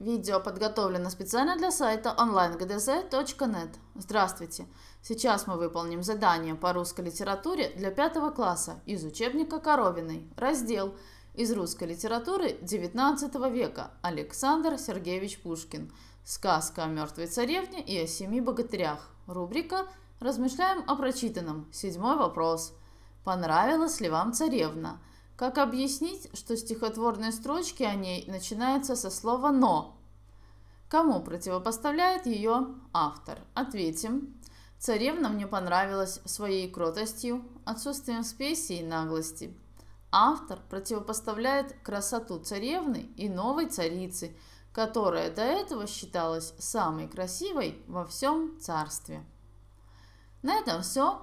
Видео подготовлено специально для сайта onlinegdz.net. Здравствуйте! Сейчас мы выполним задание по русской литературе для пятого класса из учебника Коровиной, раздел «Из русской литературы XIX века. Александр Сергеевич Пушкин. Сказка о мертвой царевне и о семи богатырях». Рубрика «Размышляем о прочитанном. Седьмой вопрос. Понравилась ли вам царевна?» Как объяснить, что стихотворные строчки о ней начинаются со слова «но»? Кому противопоставляет ее автор? Ответим. Царевна мне понравилась своей кротостью, отсутствием спеси и наглости. Автор противопоставляет красоту царевны и новой царицы, которая до этого считалась самой красивой во всем царстве. На этом все.